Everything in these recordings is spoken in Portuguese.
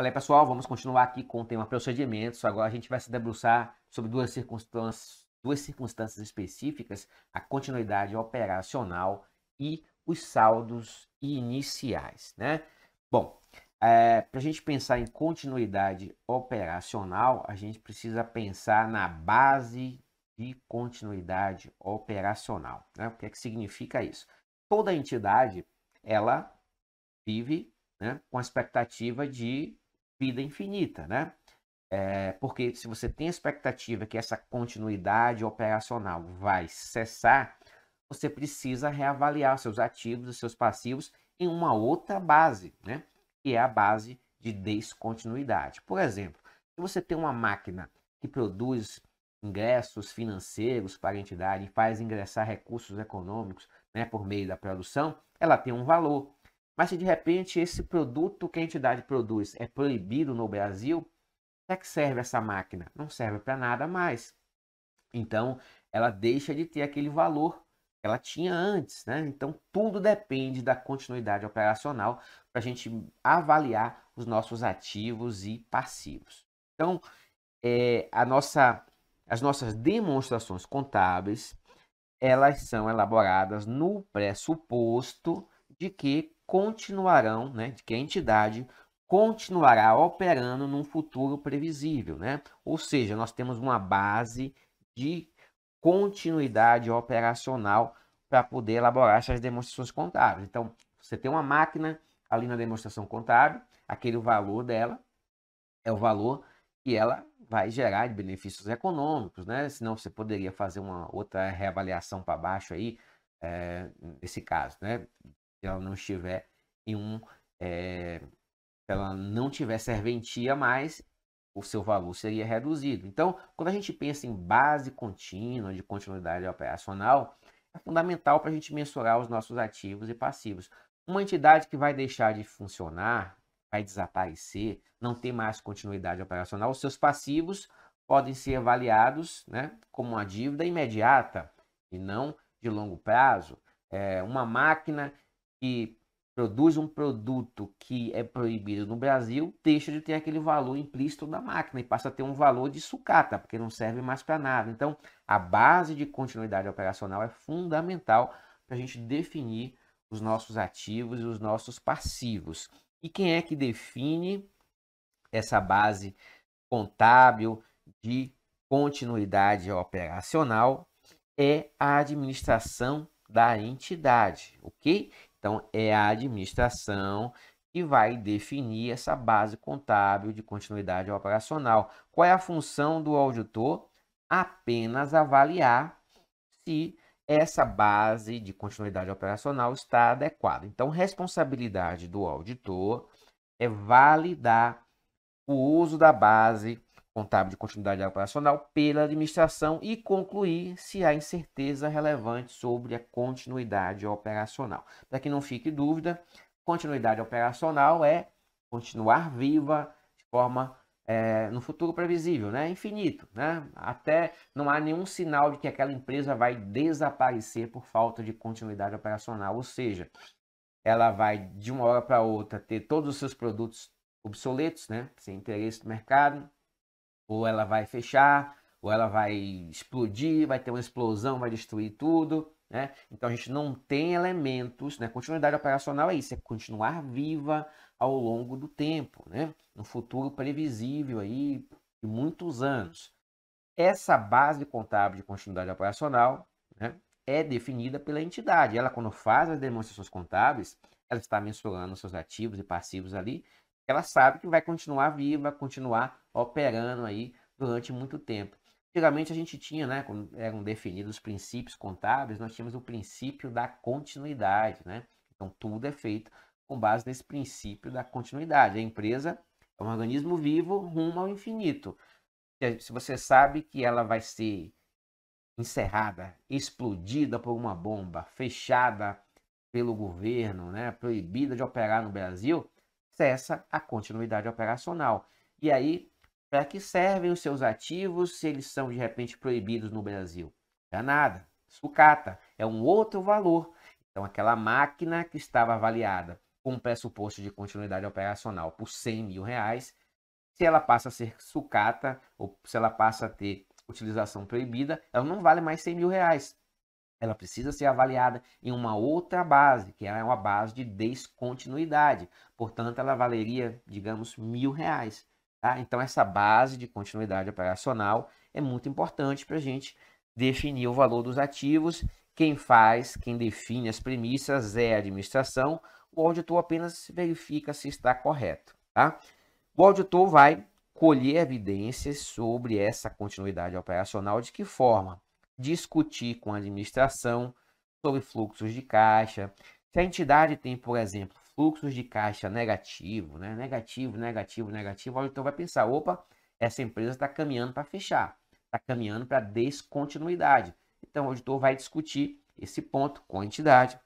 Falei, pessoal, vamos continuar aqui com o tema procedimentos. Agora a gente vai se debruçar sobre duas circunstâncias, duas circunstâncias específicas, a continuidade operacional e os saldos iniciais, né? Bom, é, eh, para a gente pensar em continuidade operacional, a gente precisa pensar na base de continuidade operacional. Né? O que é que significa isso? Toda entidade, ela vive né, com a expectativa de vida infinita, né? É, porque se você tem a expectativa que essa continuidade operacional vai cessar, você precisa reavaliar seus ativos e seus passivos em uma outra base, né? que é a base de descontinuidade. Por exemplo, se você tem uma máquina que produz ingressos financeiros para a entidade e faz ingressar recursos econômicos né, por meio da produção, ela tem um valor. Mas se de repente esse produto que a entidade produz é proibido no Brasil, para que serve essa máquina? Não serve para nada mais. Então, ela deixa de ter aquele valor que ela tinha antes, né? Então, tudo depende da continuidade operacional para a gente avaliar os nossos ativos e passivos. Então, é, a nossa, as nossas demonstrações contábeis, elas são elaboradas no pressuposto de que continuarão, né, que a entidade continuará operando num futuro previsível, né? Ou seja, nós temos uma base de continuidade operacional para poder elaborar essas demonstrações contábeis. Então, você tem uma máquina ali na demonstração contábil, aquele valor dela é o valor que ela vai gerar de benefícios econômicos, né? Senão você poderia fazer uma outra reavaliação para baixo aí, é, nesse caso, né? se ela não estiver em um. É, se ela não tiver serventia mais, o seu valor seria reduzido. Então, quando a gente pensa em base contínua de continuidade operacional, é fundamental para a gente mensurar os nossos ativos e passivos. Uma entidade que vai deixar de funcionar, vai desaparecer, não tem mais continuidade operacional, os seus passivos podem ser avaliados né, como uma dívida imediata e não de longo prazo. É, uma máquina que produz um produto que é proibido no Brasil, deixa de ter aquele valor implícito na máquina e passa a ter um valor de sucata, porque não serve mais para nada. Então, a base de continuidade operacional é fundamental para a gente definir os nossos ativos e os nossos passivos. E quem é que define essa base contábil de continuidade operacional? É a administração da entidade, ok? Então, é a administração que vai definir essa base contábil de continuidade operacional. Qual é a função do auditor? Apenas avaliar se essa base de continuidade operacional está adequada. Então, responsabilidade do auditor é validar o uso da base contábil de continuidade operacional pela administração e concluir se há incerteza relevante sobre a continuidade operacional. Para que não fique dúvida, continuidade operacional é continuar viva de forma é, no futuro previsível, né? infinito. Né? Até não há nenhum sinal de que aquela empresa vai desaparecer por falta de continuidade operacional, ou seja, ela vai de uma hora para outra ter todos os seus produtos obsoletos, né? sem interesse do mercado, ou ela vai fechar, ou ela vai explodir, vai ter uma explosão, vai destruir tudo. Né? Então a gente não tem elementos, né? Continuidade operacional é isso, é continuar viva ao longo do tempo, né? Um futuro previsível aí de muitos anos. Essa base contábil de continuidade operacional né, é definida pela entidade. Ela, quando faz as demonstrações contábeis, ela está mensurando seus ativos e passivos ali. Ela sabe que vai continuar viva, continuar operando aí durante muito tempo. Antigamente a gente tinha, né, quando eram definidos os princípios contábeis, nós tínhamos o princípio da continuidade, né? Então tudo é feito com base nesse princípio da continuidade. A empresa é um organismo vivo rumo ao infinito. Se você sabe que ela vai ser encerrada, explodida por uma bomba, fechada pelo governo, né, proibida de operar no Brasil, cessa a continuidade operacional. E aí para que servem os seus ativos se eles são de repente proibidos no Brasil? Para nada. Sucata é um outro valor. Então, aquela máquina que estava avaliada com pressuposto de continuidade operacional por 100 mil reais, se ela passa a ser sucata ou se ela passa a ter utilização proibida, ela não vale mais 100 mil reais. Ela precisa ser avaliada em uma outra base, que é uma base de descontinuidade. Portanto, ela valeria, digamos, mil reais. Tá? Então, essa base de continuidade operacional é muito importante para a gente definir o valor dos ativos. Quem faz, quem define as premissas é a administração. O auditor apenas verifica se está correto. Tá? O auditor vai colher evidências sobre essa continuidade operacional de que forma? Discutir com a administração sobre fluxos de caixa. Se a entidade tem, por exemplo, fluxos de caixa negativo, né? negativo, negativo, negativo, o auditor vai pensar, opa, essa empresa está caminhando para fechar, está caminhando para descontinuidade. Então, o auditor vai discutir esse ponto com a entidade.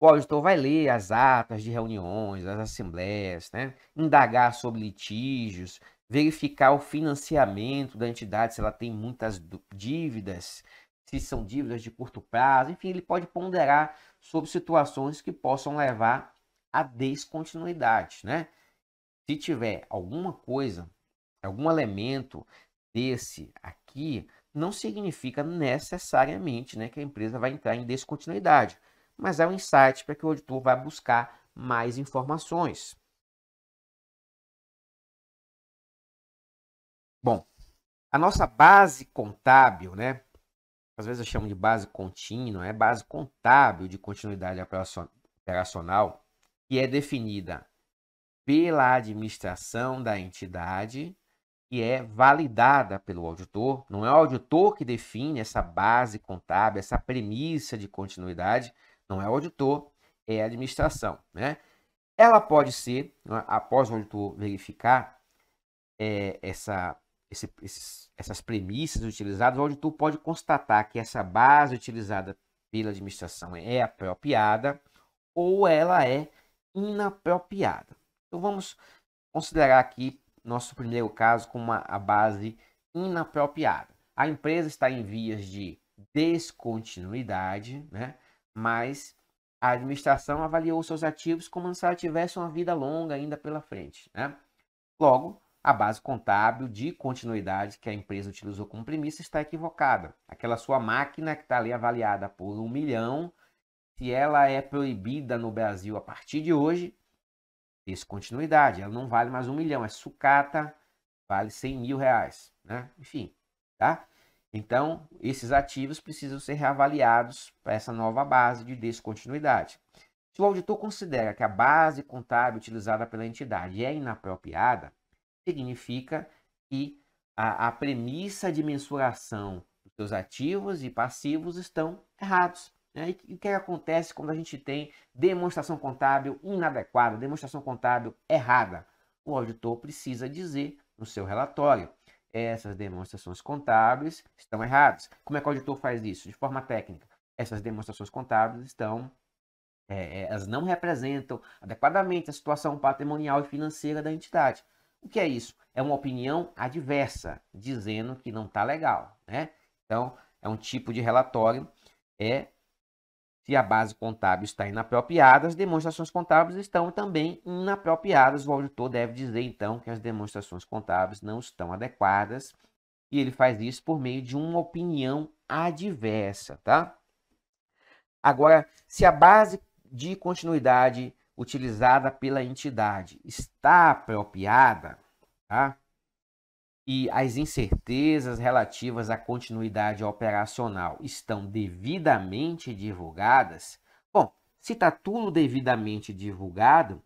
O auditor vai ler as atas de reuniões, as assembleias, né? indagar sobre litígios, verificar o financiamento da entidade, se ela tem muitas dívidas, se são dívidas de curto prazo, enfim, ele pode ponderar sobre situações que possam levar a descontinuidade, né? Se tiver alguma coisa, algum elemento desse aqui, não significa necessariamente né, que a empresa vai entrar em descontinuidade, mas é um insight para que o auditor vá buscar mais informações. Bom, a nossa base contábil, né? Às vezes eu chamo de base contínua, é base contábil de continuidade operacional que é definida pela administração da entidade e é validada pelo auditor. Não é o auditor que define essa base contábil, essa premissa de continuidade, não é o auditor, é a administração, né? Ela pode ser, é? após o auditor verificar é, essa, esse, esses, essas premissas utilizadas, o auditor pode constatar que essa base utilizada pela administração é apropriada ou ela é inapropriada. Então vamos considerar aqui nosso primeiro caso com uma a base inapropriada. A empresa está em vias de descontinuidade, né? mas a administração avaliou seus ativos como se ela tivesse uma vida longa ainda pela frente. Né? Logo, a base contábil de continuidade que a empresa utilizou como premissa está equivocada. Aquela sua máquina que está ali avaliada por um milhão se ela é proibida no Brasil a partir de hoje, descontinuidade. Ela não vale mais um milhão, é sucata, vale 100 mil reais, né? Enfim, tá? Então, esses ativos precisam ser reavaliados para essa nova base de descontinuidade. Se o auditor considera que a base contábil utilizada pela entidade é inapropriada, significa que a, a premissa de mensuração dos seus ativos e passivos estão errados. Né? E o é que acontece quando a gente tem demonstração contábil inadequada, demonstração contábil errada? O auditor precisa dizer no seu relatório: essas demonstrações contábeis estão erradas. Como é que o auditor faz isso? De forma técnica, essas demonstrações contábeis estão. É, é elas não representam adequadamente a situação patrimonial e financeira da entidade. O que é isso? É uma opinião adversa, dizendo que não está legal. Né? Então, é um tipo de relatório é se a base contábil está inapropriada, as demonstrações contábeis estão também inapropriadas. O auditor deve dizer, então, que as demonstrações contábeis não estão adequadas. E ele faz isso por meio de uma opinião adversa, tá? Agora, se a base de continuidade utilizada pela entidade está apropriada, tá? e as incertezas relativas à continuidade operacional estão devidamente divulgadas, bom, se está tudo devidamente divulgado,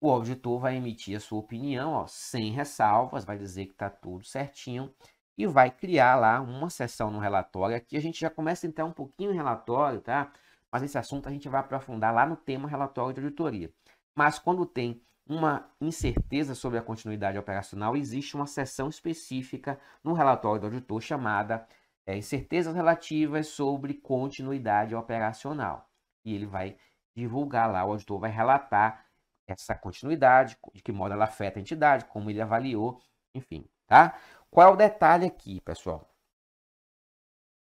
o auditor vai emitir a sua opinião ó, sem ressalvas, vai dizer que está tudo certinho e vai criar lá uma seção no relatório. Aqui a gente já começa a entrar um pouquinho em relatório, tá? Mas esse assunto a gente vai aprofundar lá no tema relatório de auditoria. Mas quando tem uma incerteza sobre a continuidade operacional, existe uma seção específica no relatório do auditor chamada é, Incertezas Relativas sobre Continuidade Operacional. E ele vai divulgar lá, o auditor vai relatar essa continuidade, de que modo ela afeta a entidade, como ele avaliou, enfim, tá? Qual é o detalhe aqui, pessoal?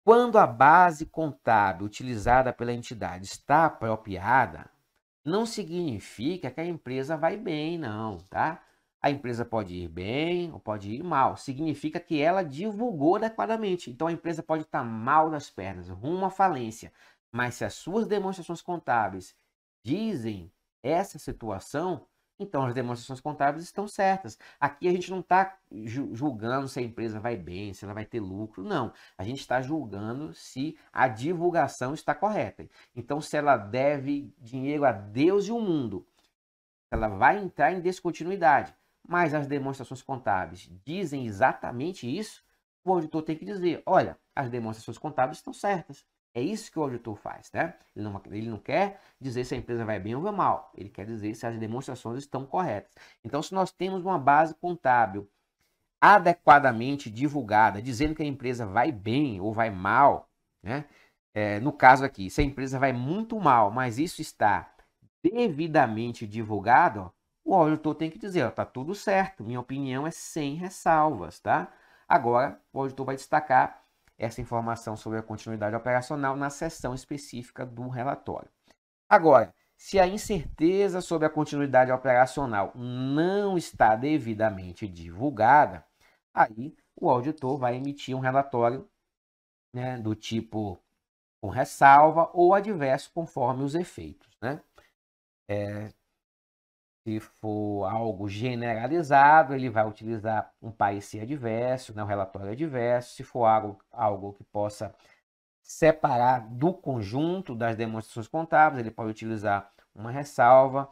Quando a base contábil utilizada pela entidade está apropriada, não significa que a empresa vai bem, não, tá? A empresa pode ir bem ou pode ir mal. Significa que ela divulgou adequadamente. Então a empresa pode estar mal das pernas, rumo à falência. Mas se as suas demonstrações contábeis dizem essa situação, então as demonstrações contábeis estão certas. Aqui a gente não está julgando se a empresa vai bem, se ela vai ter lucro, não. A gente está julgando se a divulgação está correta. Então, se ela deve dinheiro a Deus e o mundo, ela vai entrar em descontinuidade. Mas as demonstrações contábeis dizem exatamente isso, o auditor tem que dizer: olha, as demonstrações contábeis estão certas. É isso que o auditor faz, né? Ele não, ele não quer dizer se a empresa vai bem ou vai mal. Ele quer dizer se as demonstrações estão corretas. Então, se nós temos uma base contábil adequadamente divulgada, dizendo que a empresa vai bem ou vai mal, né? É, no caso aqui, se a empresa vai muito mal, mas isso está devidamente divulgado, ó, o auditor tem que dizer, ó, tá tudo certo, minha opinião é sem ressalvas, tá? Agora, o auditor vai destacar essa informação sobre a continuidade operacional na seção específica do relatório. Agora, se a incerteza sobre a continuidade operacional não está devidamente divulgada, aí o auditor vai emitir um relatório né, do tipo com ressalva ou adverso conforme os efeitos. Né? É, se for algo generalizado, ele vai utilizar um parecer adverso, né, um relatório adverso. Se for algo, algo que possa separar do conjunto das demonstrações contábeis, ele pode utilizar uma ressalva.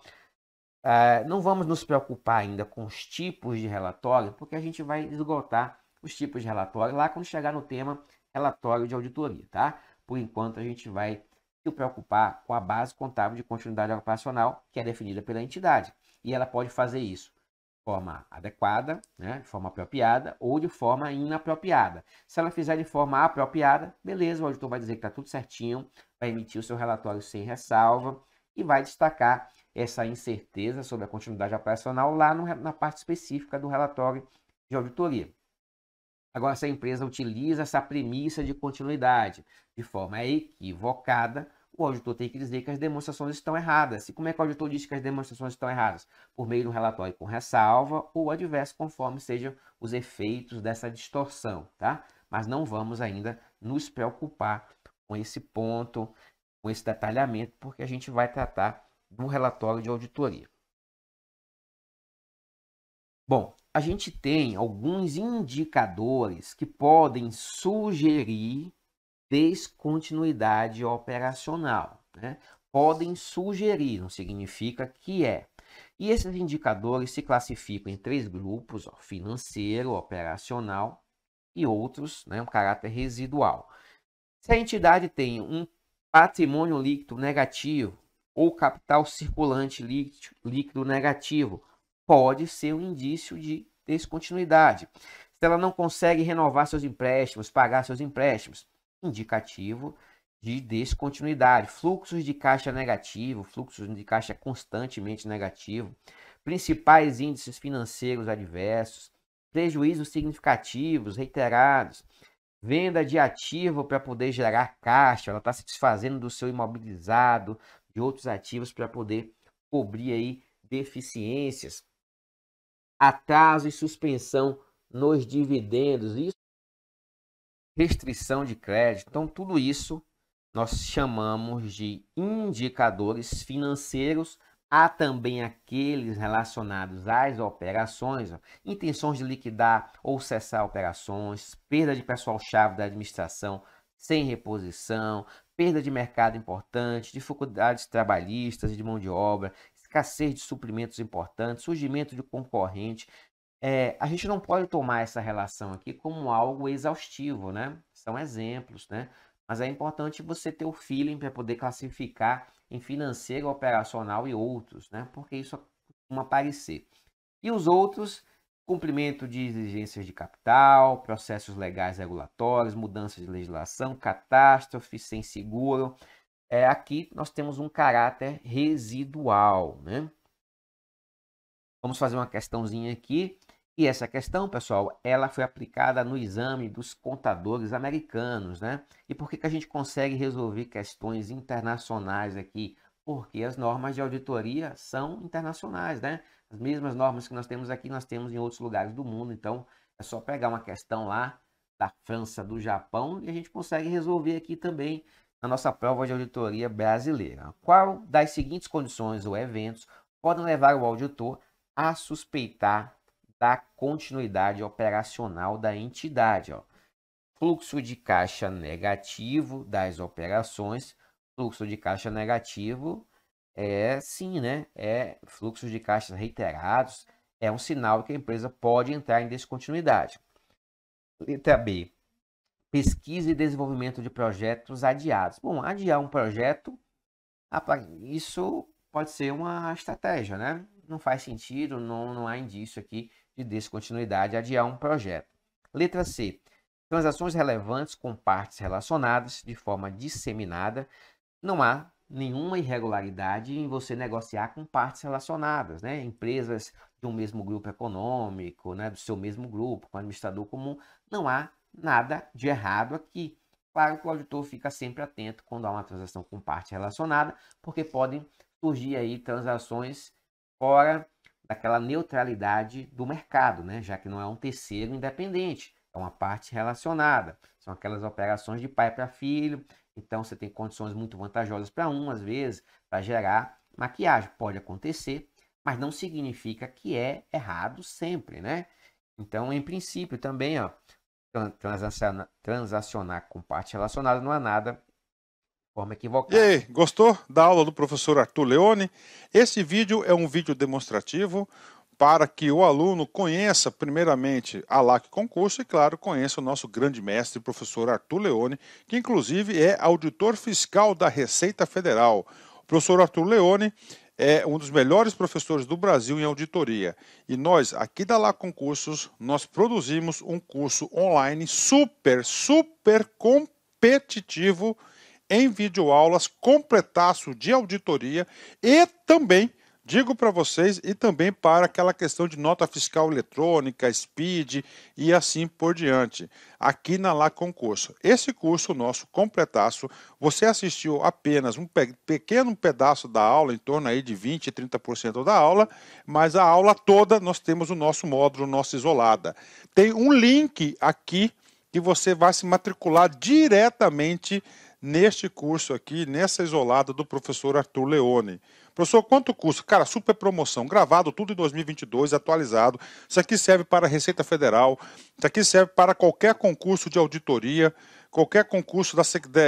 Uh, não vamos nos preocupar ainda com os tipos de relatório, porque a gente vai esgotar os tipos de relatório lá quando chegar no tema relatório de auditoria, tá? Por enquanto, a gente vai se preocupar com a base contábil de continuidade operacional, que é definida pela entidade e ela pode fazer isso de forma adequada, né, de forma apropriada ou de forma inapropriada. Se ela fizer de forma apropriada, beleza, o auditor vai dizer que está tudo certinho, vai emitir o seu relatório sem ressalva e vai destacar essa incerteza sobre a continuidade operacional lá no, na parte específica do relatório de auditoria. Agora, se a empresa utiliza essa premissa de continuidade de forma equivocada, o auditor tem que dizer que as demonstrações estão erradas. E como é que o auditor diz que as demonstrações estão erradas? Por meio de um relatório com ressalva ou adverso, conforme sejam os efeitos dessa distorção, tá? Mas não vamos ainda nos preocupar com esse ponto, com esse detalhamento, porque a gente vai tratar do relatório de auditoria. Bom, a gente tem alguns indicadores que podem sugerir descontinuidade operacional. Né? Podem sugerir, não significa que é. E esses indicadores se classificam em três grupos: ó, financeiro, operacional e outros, né, um caráter residual. Se a entidade tem um patrimônio líquido negativo ou capital circulante líquido negativo, pode ser um indício de descontinuidade. Se ela não consegue renovar seus empréstimos, pagar seus empréstimos, indicativo de descontinuidade. Fluxos de caixa negativo, fluxos de caixa constantemente negativo, principais índices financeiros adversos, prejuízos significativos, reiterados, venda de ativo para poder gerar caixa, ela está se desfazendo do seu imobilizado, de outros ativos para poder cobrir aí deficiências, atraso e suspensão nos dividendos. Isso restrição de crédito. Então, tudo isso nós chamamos de indicadores financeiros. Há também aqueles relacionados às operações, ó, intenções de liquidar ou cessar operações, perda de pessoal-chave da administração sem reposição, perda de mercado importante, dificuldades trabalhistas e de mão de obra, escassez de suprimentos importantes, surgimento de concorrente, é, a gente não pode tomar essa relação aqui como algo exaustivo, né? São exemplos, né? Mas é importante você ter o feeling para poder classificar em financeiro, operacional e outros, né? Porque isso costuma aparecer. E os outros, cumprimento de exigências de capital, processos legais regulatórios, mudanças de legislação, catástrofes sem seguro. É, aqui nós temos um caráter residual, né? Vamos fazer uma questãozinha aqui e essa questão, pessoal, ela foi aplicada no exame dos contadores americanos, né? E por que, que a gente consegue resolver questões internacionais aqui? Porque as normas de auditoria são internacionais, né? As mesmas normas que nós temos aqui, nós temos em outros lugares do mundo. Então, é só pegar uma questão lá da França, do Japão, e a gente consegue resolver aqui também na nossa prova de auditoria brasileira. Qual das seguintes condições ou eventos podem levar o auditor a suspeitar da continuidade operacional da entidade. Ó. Fluxo de caixa negativo das operações. Fluxo de caixa negativo é sim, né? É fluxo de caixa reiterados. É um sinal que a empresa pode entrar em descontinuidade. Letra B. Pesquisa e desenvolvimento de projetos adiados. Bom, adiar um projeto, isso pode ser uma estratégia, né? Não faz sentido, não, não há indício aqui de descontinuidade adiar um projeto. Letra C. Transações relevantes com partes relacionadas de forma disseminada. Não há nenhuma irregularidade em você negociar com partes relacionadas, né? Empresas de um mesmo grupo econômico, né? do seu mesmo grupo, com administrador comum. Não há nada de errado aqui. Claro que o auditor fica sempre atento quando há uma transação com parte relacionada, porque podem surgir aí transações fora daquela neutralidade do mercado, né? já que não é um terceiro independente, é uma parte relacionada. São aquelas operações de pai para filho, então você tem condições muito vantajosas para um, às vezes, para gerar maquiagem. Pode acontecer, mas não significa que é errado sempre, né? Então, em princípio, também, ó, transacionar, transacionar com parte relacionada não é nada forma equivocada. E aí, gostou da aula do professor Arthur Leone? Esse vídeo é um vídeo demonstrativo para que o aluno conheça primeiramente a LAC Concurso e, claro, conheça o nosso grande mestre, professor Arthur Leone, que inclusive é auditor fiscal da Receita Federal. O professor Arthur Leone é um dos melhores professores do Brasil em auditoria. E nós, aqui da LAC Concursos, nós produzimos um curso online super, super competitivo em videoaulas, completaço de auditoria e também digo para vocês e também para aquela questão de nota fiscal eletrônica, speed e assim por diante, aqui na Lá Concurso. Esse curso nosso completaço, você assistiu apenas um pe pequeno pedaço da aula, em torno aí de 20, 30% da aula, mas a aula toda nós temos o nosso módulo, nossa isolada. Tem um link aqui que você vai se matricular diretamente neste curso aqui, nessa isolada do professor Arthur Leone. Professor, quanto custa? Cara, super promoção, gravado tudo em 2022, atualizado. Isso aqui serve para a Receita Federal, isso aqui serve para qualquer concurso de auditoria, qualquer concurso da,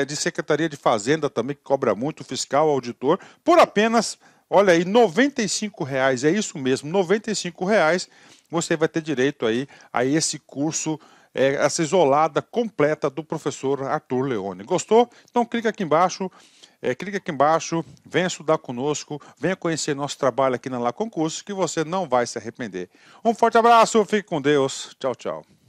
de Secretaria de Fazenda também, que cobra muito, fiscal, auditor, por apenas, olha aí, R$ 95,00, é isso mesmo, R$ 95,00, você vai ter direito aí a esse curso é, essa isolada completa do professor Arthur Leone. Gostou? Então clica aqui embaixo. É, clica aqui embaixo, venha estudar conosco, venha conhecer nosso trabalho aqui na La Concurso, que você não vai se arrepender. Um forte abraço, fique com Deus. Tchau, tchau.